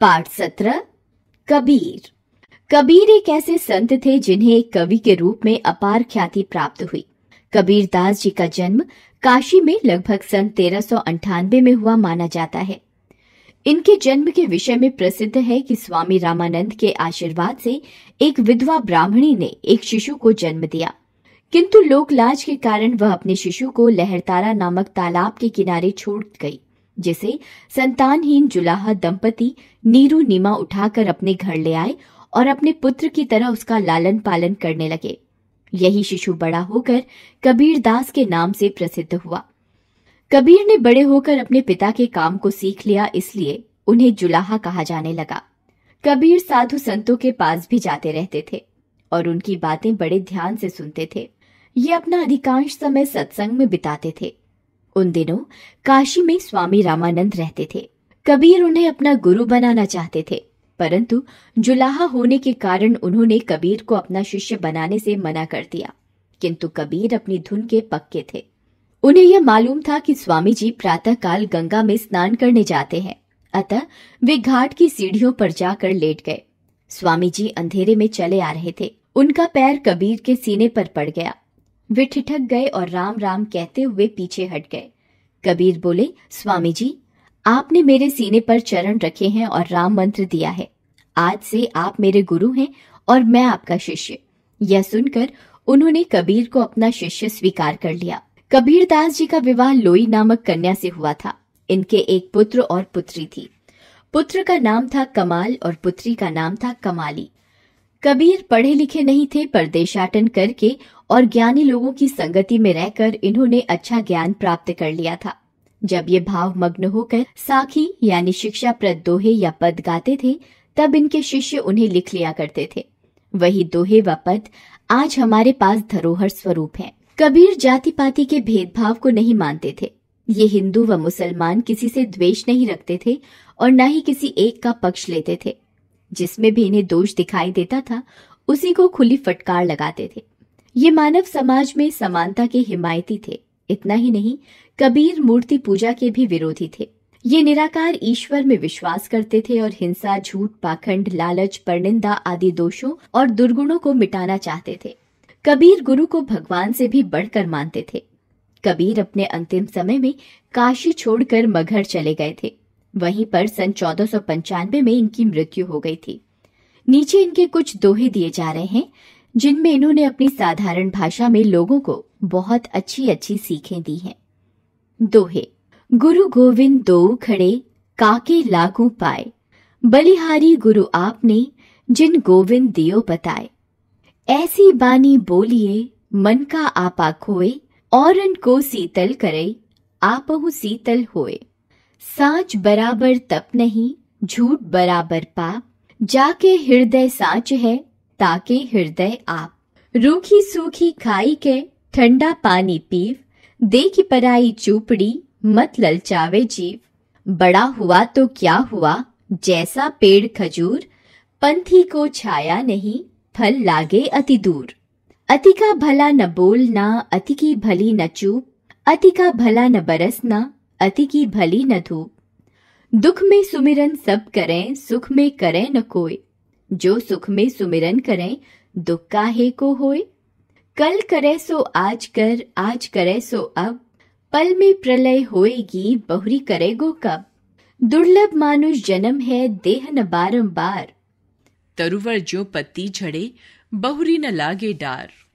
पाठ सत्रह कबीर कबीर एक ऐसे संत थे जिन्हें एक कवि के रूप में अपार ख्याति प्राप्त हुई कबीर दास जी का जन्म काशी में लगभग सन तेरह में हुआ माना जाता है इनके जन्म के विषय में प्रसिद्ध है कि स्वामी रामानंद के आशीर्वाद से एक विधवा ब्राह्मणी ने एक शिशु को जन्म दिया किंतु लोकलाज के कारण वह अपने शिशु को लहरतारा नामक तालाब के किनारे छोड़ गई जिसे संतानहीन जुलाहा दंपति नीरू नीमा उठाकर अपने घर ले आए और अपने पुत्र की तरह उसका लालन पालन करने लगे यही शिशु बड़ा होकर कबीर दास के नाम से प्रसिद्ध हुआ कबीर ने बड़े होकर अपने पिता के काम को सीख लिया इसलिए उन्हें जुलाहा कहा जाने लगा कबीर साधु संतों के पास भी जाते रहते थे और उनकी बातें बड़े ध्यान से सुनते थे ये अपना अधिकांश समय सत्संग में बिताते थे उन दिनों काशी में स्वामी रामानंद रहते थे कबीर उन्हें अपना गुरु बनाना चाहते थे परंतु जुलाहा होने के कारण उन्होंने कबीर को अपना शिष्य बनाने से मना कर दिया किंतु कबीर अपनी धुन के पक्के थे उन्हें यह मालूम था कि स्वामी जी प्रातः काल गंगा में स्नान करने जाते हैं अतः वे घाट की सीढ़ियों पर जाकर लेट गए स्वामी जी अंधेरे में चले आ रहे थे उनका पैर कबीर के सीने पर पड़ गया वे ठिठक गए और राम राम कहते हुए पीछे हट गए कबीर बोले स्वामी जी आपने मेरे सीने पर चरण रखे हैं और राम मंत्र दिया है आज से आप मेरे गुरु हैं और मैं आपका शिष्य यह सुनकर उन्होंने कबीर को अपना शिष्य स्वीकार कर लिया कबीर दास जी का विवाह लोई नामक कन्या से हुआ था इनके एक पुत्र और पुत्री थी पुत्र का नाम था कमाल और पुत्री का नाम था कमाली कबीर पढ़े लिखे नहीं थे पर देशाटन करके और ज्ञानी लोगों की संगति में रहकर इन्होंने अच्छा ज्ञान प्राप्त कर लिया था जब ये भाव मग्न होकर साखी यानी शिक्षा प्रद दोहे या पद गाते थे तब इनके शिष्य उन्हें लिख लिया करते थे वही दोहे व पद आज हमारे पास धरोहर स्वरूप है कबीर जाति पाति के भेदभाव को नहीं मानते थे ये हिंदू व मुसलमान किसी से द्वेष नहीं रखते थे और न ही किसी एक का पक्ष लेते थे जिसमें भी इन्हें दोष दिखाई देता था उसी को खुली फटकार लगाते थे ये मानव समाज में समानता के हिमायती थे इतना ही नहीं कबीर मूर्ति पूजा के भी विरोधी थे ये निराकार ईश्वर में विश्वास करते थे और हिंसा झूठ पाखंड लालच परनिंदा आदि दोषों और दुर्गुणों को मिटाना चाहते थे कबीर गुरु को भगवान से भी बढ़कर मानते थे कबीर अपने अंतिम समय में काशी छोड़कर मगहर चले गए थे वहीं पर सन चौदह में इनकी मृत्यु हो गई थी नीचे इनके कुछ दोहे दिए जा रहे हैं जिनमें इन्होंने अपनी साधारण भाषा में लोगों को बहुत अच्छी अच्छी सीखें दी हैं दोहे गुरु गोविंद दो खड़े काके लागू पाए बलिहारी गुरु आपने जिन गोविंद दियो बताए ऐसी बानी बोलिए मन का आपा खोए और को शीतल करे आपहु शीतल होए साँच बराबर तप नहीं झूठ बराबर पाप जाके हृदय सांच है ताके हृदय आप रूखी सूखी खाई के ठंडा पानी पीव देखी पराई चूपड़ी मत ललचावे जीव बड़ा हुआ तो क्या हुआ जैसा पेड़ खजूर पंथी को छाया नहीं फल लागे अति दूर अति का भला न बोलना अति की भली न चूप अति का भला न बरसना अति की भली न धूप दुख में सुमिरन सब करें सुख में करें न कोई जो सुख में सुमिरन करें दुख का हे को होए कल करे सो आज कर आज करे सो अब पल में प्रलय होएगी बहुरी करे गो कब दुर्लभ मानुष जन्म है देह न बारम्बार तरुवर जो पत्ती झड़े बहुरी न लागे डार